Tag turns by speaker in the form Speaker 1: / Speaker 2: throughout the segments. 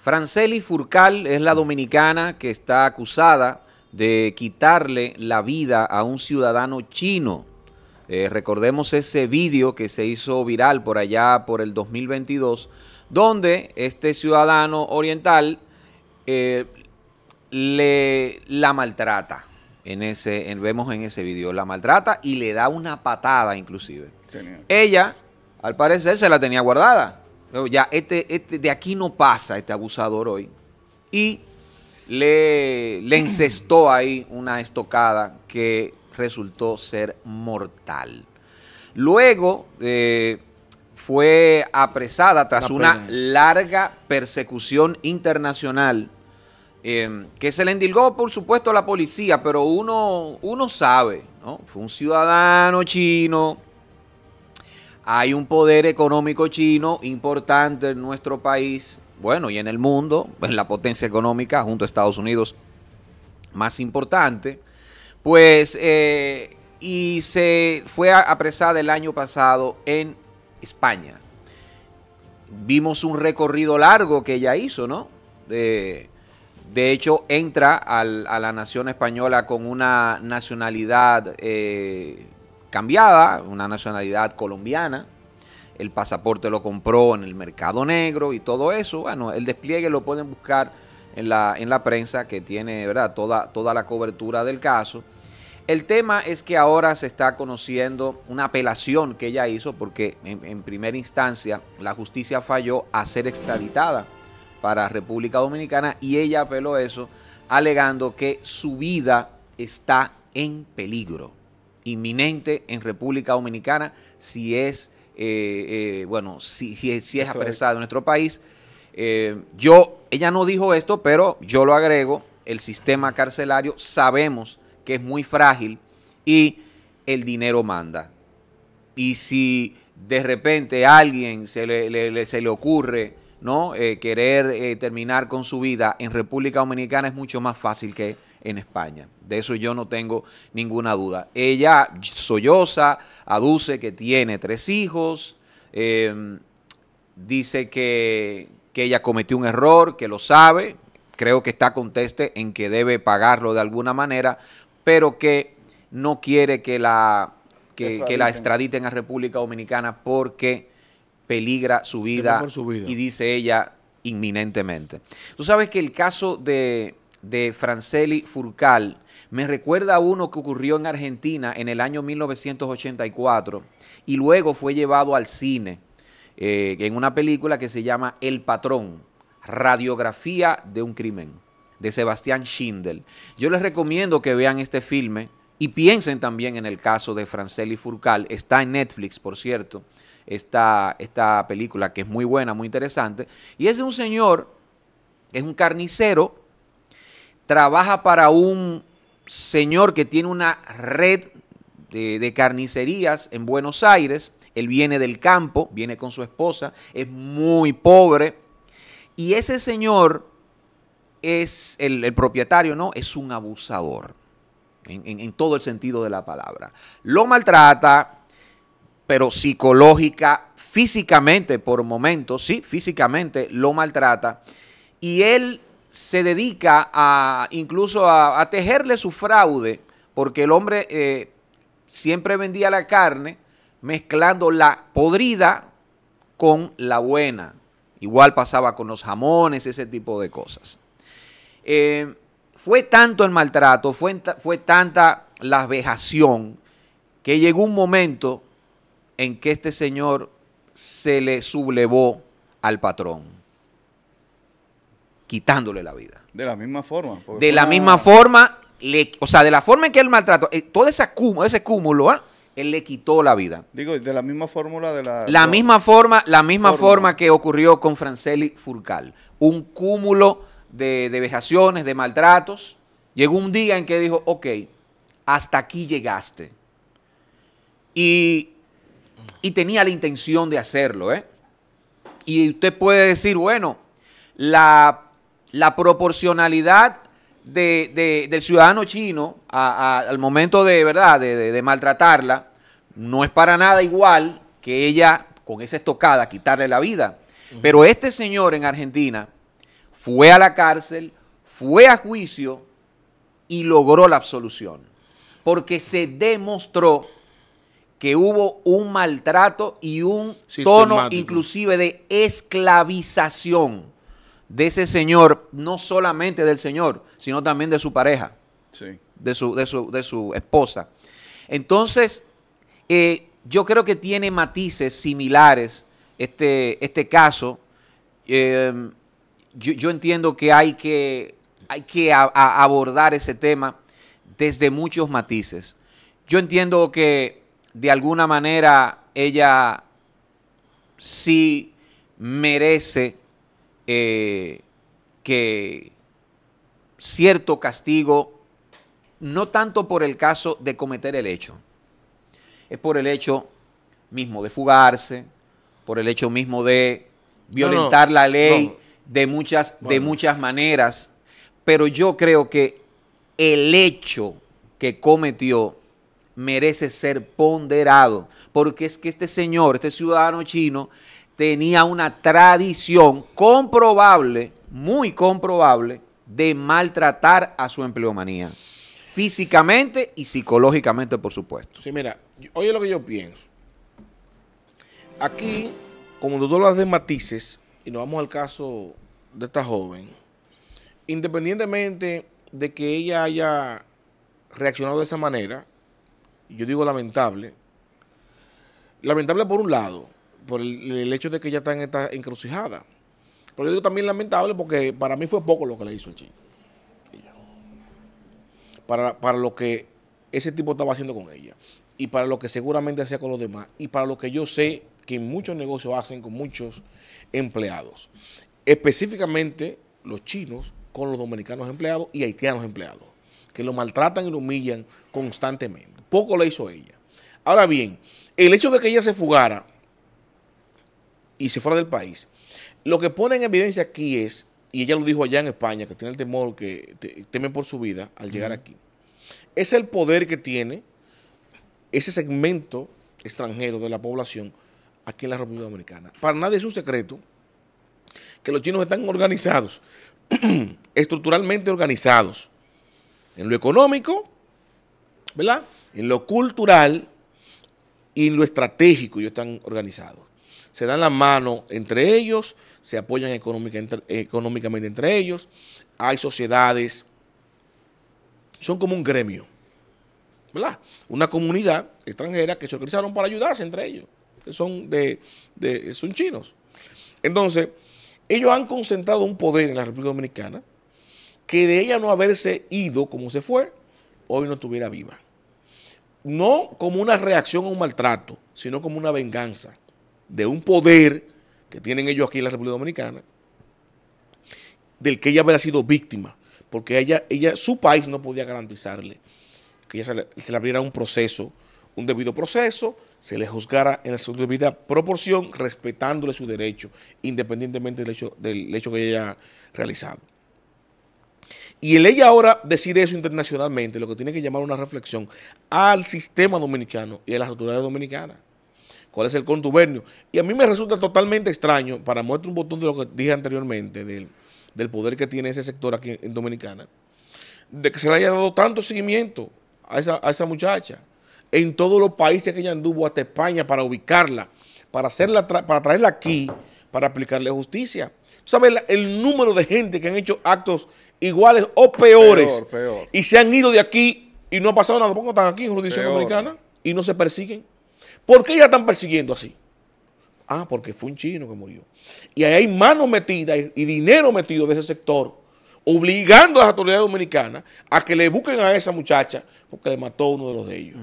Speaker 1: Franceli Furcal es la dominicana que está acusada de quitarle la vida a un ciudadano chino. Eh, recordemos ese vídeo que se hizo viral por allá por el 2022, donde este ciudadano oriental eh, le, la maltrata. En ese, vemos en ese vídeo, la maltrata y le da una patada inclusive. Ella, al parecer, se la tenía guardada ya este, este, de aquí no pasa este abusador hoy. Y le, le encestó ahí una estocada que resultó ser mortal. Luego eh, fue apresada tras una larga persecución internacional eh, que se le endilgó, por supuesto, a la policía, pero uno, uno sabe, ¿no? Fue un ciudadano chino hay un poder económico chino importante en nuestro país, bueno, y en el mundo, en la potencia económica junto a Estados Unidos más importante, pues, eh, y se fue apresada el año pasado en España. Vimos un recorrido largo que ella hizo, ¿no? De, hecho, entra a la nación española con una nacionalidad eh, cambiada, una nacionalidad colombiana. El pasaporte lo compró en el mercado negro y todo eso. Bueno, el despliegue lo pueden buscar en la, en la prensa que tiene ¿verdad? Toda, toda la cobertura del caso. El tema es que ahora se está conociendo una apelación que ella hizo porque en, en, primera instancia la justicia falló a ser extraditada para República Dominicana y ella apeló eso alegando que su vida está en peligro inminente en República Dominicana si es, eh, eh, bueno, si, es apresado en nuestro país. Eh, yo, ella no dijo esto, pero yo lo agrego, el sistema carcelario sabemos que es muy frágil y el dinero manda. Y si de repente a alguien se le, se le ocurre ¿no? querer terminar con su vida en República Dominicana es mucho más fácil que en España. De eso yo no tengo ninguna duda. Ella solloza, aduce que tiene tres hijos, em, dice que, ella cometió un error, que lo sabe, creo que está conteste en que debe pagarlo de alguna manera, pero que no quiere que la, que, extraditen. la extraditen a República Dominicana porque peligra su vida, su vida, y dice ella inminentemente. Tú sabes que el caso de, de Franceli Furcal me recuerda a uno que ocurrió en Argentina en el año 1984 y luego fue llevado al cine eh, en una película que se llama El Patrón, Radiografía de un Crimen, de Sebastián Schindel. Yo les recomiendo que vean este filme y piensen también en el caso de Franceli Furcal. Está en Netflix, por cierto, esta, esta película que es muy buena, muy interesante. Y es un señor, es un carnicero trabaja para un señor que tiene una red de, carnicerías en Buenos Aires. Él viene del campo, viene con su esposa, es muy pobre. Y ese señor es el, propietario, ¿no? Es un abusador, en, en todo el sentido de la palabra. Lo maltrata, pero psicológica, físicamente por momentos, sí, físicamente lo maltrata. Y él se dedica a incluso a, tejerle su fraude, porque el hombre eh, siempre vendía la carne mezclando la podrida con la buena. Igual pasaba con los jamones, ese tipo de cosas. Eh, fue tanto el maltrato, fue, fue tanta la vejación, que llegó un momento en que este señor se le sublevó al patrón quitándole la vida.
Speaker 2: De la misma forma. De la misma forma,
Speaker 1: le, o sea, de la forma en que él maltrato, eh, todo ese cúmulo, ese cúmulo, ah, él le quitó la vida.
Speaker 2: Digo, de la misma fórmula de la... La misma
Speaker 1: forma, la misma forma que ocurrió con Franceli Furcal. Un cúmulo de, vejaciones, de maltratos. Llegó un día en que dijo, ok, hasta aquí llegaste. Y, y tenía la intención de hacerlo, ¿eh? Y usted puede decir, bueno, la la proporcionalidad del ciudadano chino al momento de, ¿verdad? De, maltratarla no es para nada igual que ella con esa estocada quitarle la vida. Pero este señor en Argentina fue a la cárcel, fue a juicio y logró la absolución. Porque se demostró que hubo un maltrato y un tono inclusive de esclavización de ese señor, no solamente del señor, sino también de su pareja, sí. de, su, de, su, de, su, esposa. Entonces, eh, yo creo que tiene matices similares este, este caso. Em, yo, entiendo que hay que, hay que abordar ese tema desde muchos matices. Yo entiendo que de alguna manera ella sí merece eh, que cierto castigo, no tanto por el caso de cometer el hecho, es por el hecho mismo de fugarse, por el hecho mismo de violentar la ley de, muchas, de muchas maneras. Pero yo creo que el hecho que cometió merece ser ponderado, porque es que este señor, este ciudadano chino, tenía una tradición comprobable, muy comprobable, de maltratar a su empleomanía, físicamente y psicológicamente, por
Speaker 3: supuesto. Sí, mira, oye lo que yo pienso. Aquí, como nosotros las de matices, y nos vamos al caso de esta joven, independientemente de que ella haya reaccionado de esa manera, yo digo lamentable, lamentable por un lado, por el, hecho de que ya está en esta encrucijada. Pero yo digo también lamentable porque para mí fue poco lo que le hizo el chino. Para, para lo que ese tipo estaba haciendo con ella y para lo que seguramente hacía con los demás y para lo que yo sé que muchos negocios hacen con muchos empleados. Específicamente los chinos con los dominicanos empleados y haitianos empleados, que lo maltratan y lo humillan constantemente. Poco le hizo ella. Ahora bien, el hecho de que ella se fugara y se fuera del país. Lo que pone en evidencia aquí es, y ella lo dijo allá en España, que tiene el temor, que temen por su vida al llegar aquí, es el poder que tiene ese segmento extranjero de la población aquí en la República Dominicana. Para nadie es un secreto que los chinos están organizados, estructuralmente organizados, en lo económico, ¿verdad? En lo cultural y en lo estratégico ellos están organizados se dan la mano entre ellos, se apoyan económicamente entre ellos, hay sociedades, son como un gremio, ¿verdad? Una comunidad extranjera que se organizaron para ayudarse entre ellos, que son, son chinos. Entonces, ellos han concentrado un poder en la República Dominicana que de ella no haberse ido como se fue, hoy no estuviera viva. No como una reacción a un maltrato, sino como una venganza de un poder que tienen ellos aquí en la República Dominicana, del que ella habría sido víctima, porque ella, ella, su país no podía garantizarle que ella se le, abriera un proceso, un debido proceso, se le juzgara en su debida proporción, respetándole su derecho, independientemente del hecho, del hecho que ella haya realizado. Y el ella ahora decir eso internacionalmente, lo que tiene que llamar una reflexión al sistema dominicano y a las autoridades dominicanas cuál es el contubernio. Y a mí me resulta totalmente extraño, para muestra un botón de lo que dije anteriormente, del, poder que tiene ese sector aquí en Dominicana, de que se le haya dado tanto seguimiento a esa, muchacha en todos los países que ella anduvo hasta España para ubicarla, para, hacerla para traerla aquí, para aplicarle justicia. ¿Tú sabes el número de gente que han hecho actos iguales o peores y se han ido de aquí y no ha pasado nada? qué están aquí en jurisdicción dominicana y no se persiguen. ¿Por qué ya están persiguiendo así? Ah, porque fue un chino que murió. Y ahí hay manos metidas y dinero metido de ese sector, obligando a las autoridades dominicanas a que le busquen a esa muchacha porque le mató a uno de los de ellos.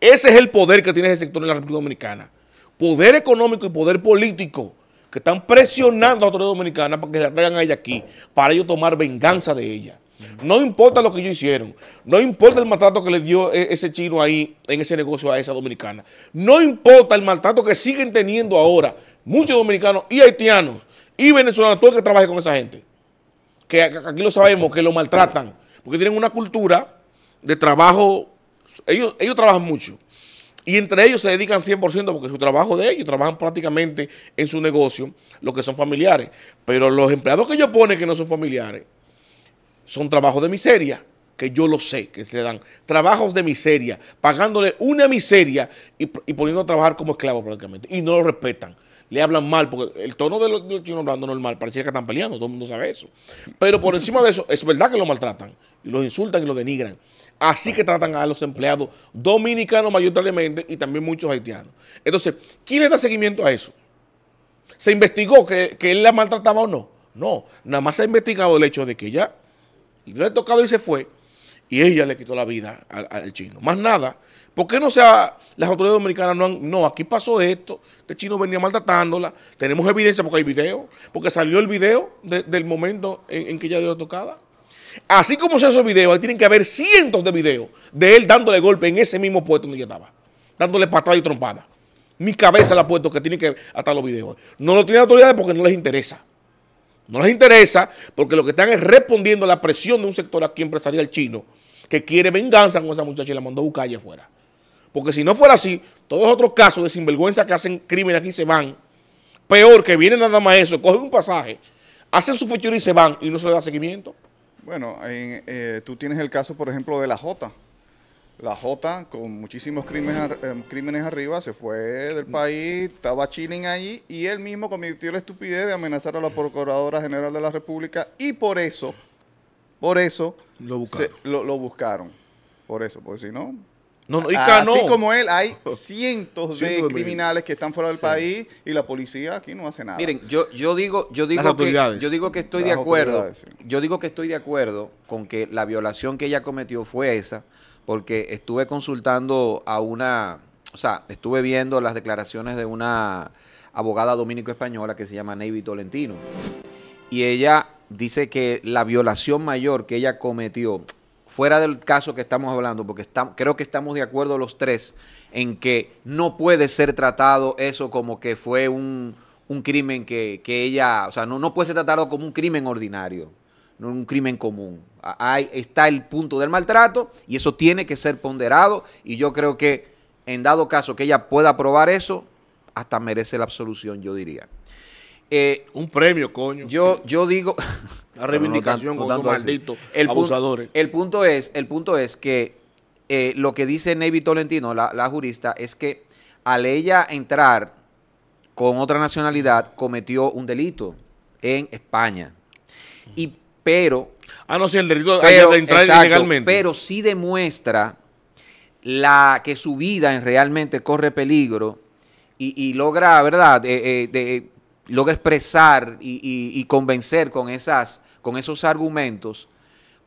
Speaker 3: Ese es el poder que tiene ese sector en la República Dominicana. Poder económico y poder político que están presionando a las autoridades dominicanas para que la traigan a ella aquí, para ellos tomar venganza de ella. No importa lo que ellos hicieron, no importa el maltrato que le dio e-, ese chino ahí en ese negocio a esa dominicana, no importa el maltrato que siguen teniendo ahora muchos dominicanos y haitianos y venezolanos, todo el que trabaje con esa gente, que aquí lo sabemos, que lo maltratan, porque tienen una cultura de trabajo, ellos, ellos trabajan mucho, y entre ellos se dedican 100% porque su trabajo de ellos, trabajan prácticamente en su negocio, los que son familiares. Pero los empleados que ellos ponen que no son familiares, son trabajos de miseria, que yo lo sé que se dan. Trabajos de miseria, pagándole una miseria y, poniendo a trabajar como esclavo prácticamente. Y no lo respetan. Le hablan mal, porque el tono de los, chinos hablando normal, parecía que están peleando, todo el mundo sabe eso. Pero por encima de eso, es verdad que lo maltratan, y los insultan y los denigran. Así que tratan a los empleados dominicanos mayoritariamente y también muchos haitianos. Entonces, ¿quién le da seguimiento a eso? ¿Se investigó que, que él la maltrataba o no? No, nada más se ha investigado el hecho de que ella y le tocado y se fue. Y ella le quitó la vida al, chino. Más nada. ¿Por qué no sea las autoridades dominicanas no no, aquí pasó esto, este chino venía maltratándola, tenemos evidencia porque hay video, porque salió el video del momento en, que ella dio la tocada? Así como se esos videos, ahí tienen que haber cientos de videos de él dándole golpe en ese mismo puesto donde ella estaba, dándole patada y trompada. Mi cabeza la ha puesto que tiene que atar los videos. No lo tienen autoridades porque no les interesa. No les interesa porque lo que están es respondiendo a la presión de un sector aquí empresarial chino que quiere venganza con esa muchacha y la mandó a buscar allá afuera. Porque si no fuera así, todos otros casos de sinvergüenza que hacen crimen aquí se van. Peor, que viene nada más eso, cogen un
Speaker 2: pasaje, hacen su fechura y se van y no se les da seguimiento. Bueno, eh, tú tienes el caso, por ejemplo, de la Jota. La J, con muchísimos crímenes, em, crímenes arriba, se fue del país, estaba chilling allí y él mismo cometió la estupidez de amenazar a la Procuradora General de la República y por eso, por eso, lo buscaron. Por eso, porque si no, no, no, Así como él, hay cientos de criminales que están fuera del país y la policía aquí no hace nada. Miren,
Speaker 1: yo, yo digo, yo digo que yo digo que estoy de acuerdo. Yo digo que estoy de acuerdo con que la violación que ella cometió fue esa, porque estuve consultando a una, o sea, estuve viendo las declaraciones de una abogada dominico-española que se llama Navy Tolentino. Y ella dice que la violación mayor que ella cometió, fuera del caso que estamos hablando, porque creo que estamos de acuerdo los tres en que no puede ser tratado eso como que fue un, un crimen que, ella, o sea, no, no puede ser tratado como un crimen ordinario no es un crimen común. Ahí está el punto del maltrato y eso tiene que ser ponderado y yo creo que en dado caso que ella pueda probar eso, hasta merece la absolución, yo diría.
Speaker 3: Eh, un premio, coño. Yo, yo digo... La reivindicación con esos el abusadores.
Speaker 1: el, punto es, el punto es que eh, lo que dice Navy Tolentino, la, la jurista, es que al ella entrar con otra nacionalidad cometió un delito en España. Y pero... Ah, no, sí,
Speaker 3: el entrar Pero
Speaker 1: demuestra la, que su vida realmente corre peligro y, logra, ¿verdad? Eh, eh, de, logra expresar y, y, convencer con, esas, con esos argumentos,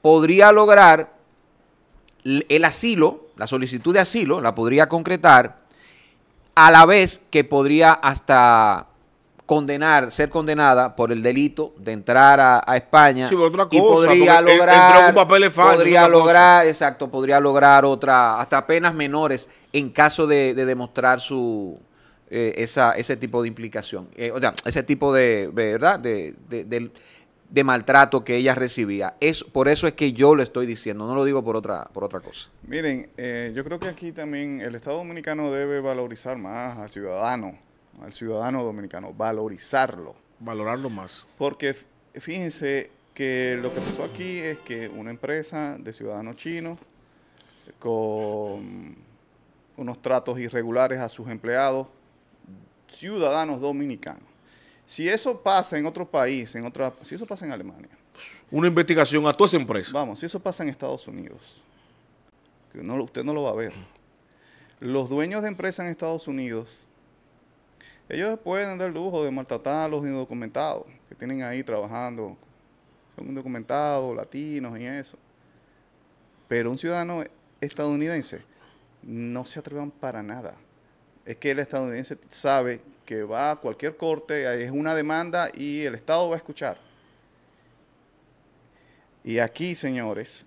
Speaker 1: podría lograr el asilo, la solicitud de asilo, la podría concretar, a la vez que podría hasta condenar, ser condenada por el delito de entrar a, España y podría lograr, podría lograr, exacto, podría lograr otra, hasta penas menores en caso de, demostrar su eh, ese tipo de implicación, eh, o sea, ese tipo de, verdad, de, maltrato que ella recibía. Es por eso es que yo lo estoy diciendo, no lo digo por otra, por otra cosa.
Speaker 2: Miren, eh, yo creo que aquí también el Estado Dominicano debe valorizar más al ciudadano al ciudadano dominicano, valorizarlo. Valorarlo más. Porque fíjense que lo que pasó aquí es que una empresa de ciudadanos chinos con unos tratos irregulares a sus empleados, ciudadanos dominicanos. Si eso pasa en otro país, en otra, si eso pasa en Alemania. Una investigación a toda esa empresa. Vamos, si eso pasa en Estados Unidos, que no, usted no lo va a ver. Los dueños de empresas en Estados Unidos ellos pueden dar lujo de maltratar a los indocumentados que tienen ahí trabajando. Son indocumentados, latinos y eso. Pero un ciudadano estadounidense no se atrevan para nada. Es que el estadounidense sabe que va a cualquier corte, es una demanda y el Estado va a escuchar. Y aquí, señores,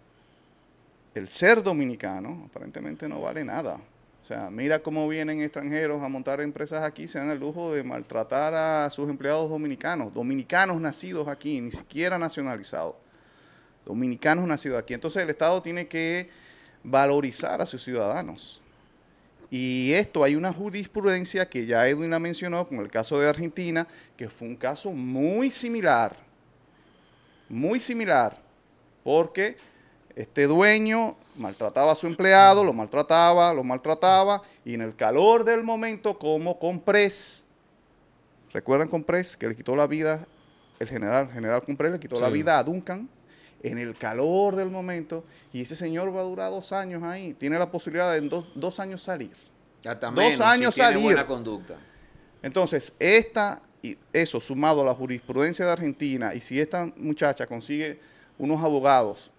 Speaker 2: el ser dominicano aparentemente no vale nada. O sea, mira cómo vienen extranjeros a montar empresas aquí, se dan el lujo de maltratar a sus empleados dominicanos, dominicanos nacidos aquí, ni siquiera nacionalizados, dominicanos nacidos aquí. Entonces el Estado tiene que valorizar a sus ciudadanos. Y esto hay una jurisprudencia que ya Edwin la mencionó, con el caso de Argentina, que fue un caso muy similar, muy similar, porque este dueño maltrataba a su empleado, lo maltrataba, lo maltrataba, y en el calor del momento, como Comprés, ¿recuerdan Comprés? Que le quitó la vida, el general, general Comprés le quitó la vida a Duncan, en el calor del momento, y ese señor va a durar dos años ahí, tiene la posibilidad de en dos, años salir. Hasta dos años salir. conducta. Entonces, esta, y eso sumado a la jurisprudencia de Argentina, y si esta muchacha consigue unos abogados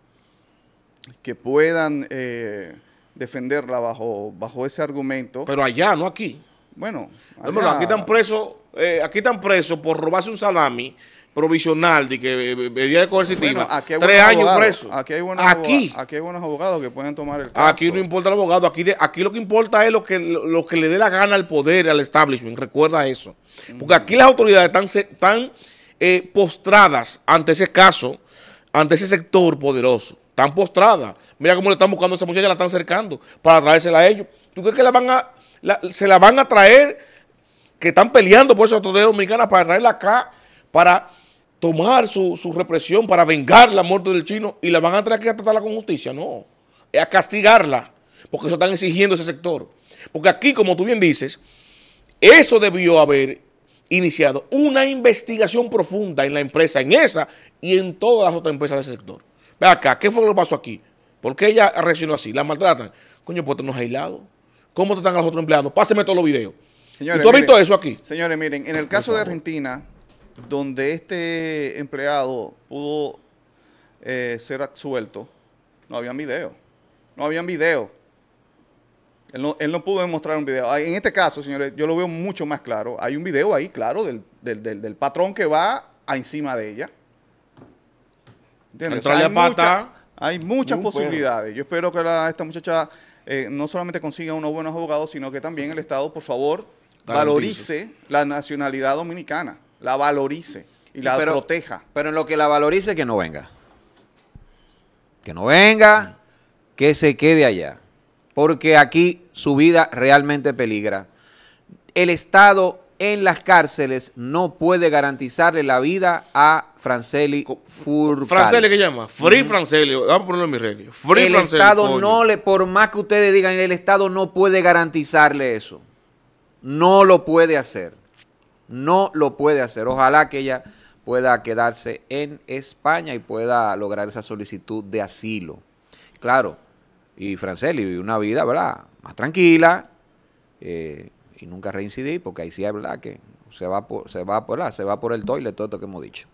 Speaker 2: que puedan eh, defenderla bajo, bajo ese argumento. Pero allá, no aquí. Bueno, aquí están presos, eh, aquí están presos
Speaker 3: por robarse un salami provisional de que medida eh, de coercitiva. aquí hay tres años preso. Aquí
Speaker 2: hay, buenos aquí. Abogados, que pueden tomar el caso.
Speaker 3: Aquí no importa el abogado. Aquí, aquí lo que importa es lo que, lo que le dé la gana al poder, al establishment. Recuerda eso. Porque aquí las autoridades están, postradas ante ese caso, ante ese sector poderoso. Están postradas. Mira cómo le están buscando a esa muchacha, la están cercando para traérsela a ellos. ¿Tú crees que la van a, se la van a traer? Que están peleando por esa autoridad dominicana para traerla acá, para tomar su, represión, para vengar la muerte del chino y la van a traer aquí a tratarla con justicia. No, es a castigarla, porque eso están exigiendo ese sector. Porque aquí, como tú bien dices, eso debió haber iniciado una investigación profunda en la empresa, en esa y en todas las otras empresas de ese sector acá, ¿qué fue lo que pasó aquí? ¿Por qué ella reaccionó así? ¿La maltratan? Coño, pues nos aislado. ¿Cómo tratan a los otros empleados? Páseme todos los videos.
Speaker 2: Señores, ¿Y tú has visto eso aquí? Señores, miren, en el caso de Argentina, donde este empleado pudo eh, ser absuelto, no había video. No habían video. Él no, pudo demostrar un video. En este caso, señores, yo lo veo mucho más claro. Hay un video ahí, claro, del patrón que va encima de ella hay, hay, muchas uh, posibilidades. Yo espero que esta muchacha eh, no solamente consiga unos buenos abogados, sino que también el Estado, por favor, valorice la nacionalidad dominicana, la valorice y la proteja.
Speaker 1: Pero en lo que la valorice, que no venga. Que no venga, que se quede allá. Porque aquí su vida realmente peligra. El Estado en las cárceles no puede garantizarle la vida a Franceli Furcal. Franceli, ¿qué llama? Free mm.
Speaker 3: Franceli, vamos a ponerlo en mi regla. Free el Estado no
Speaker 1: le, por más que ustedes digan, el Estado no puede garantizarle eso. No lo puede hacer. No lo puede hacer. Ojalá que ella pueda quedarse en España y pueda lograr esa solicitud de asilo. Claro, y Franceli vive una vida, ¿verdad? Más tranquila, eh, y nunca reincidí, porque ahí sí es verdad que se va por, se va por, se va por el toilet, todo esto que hemos dicho.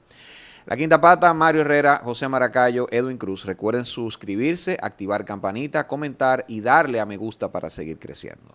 Speaker 1: La quinta pata, Mario Herrera, José Maracayo, Edwin Cruz. Recuerden suscribirse, activar campanita, comentar y darle a me gusta para seguir creciendo.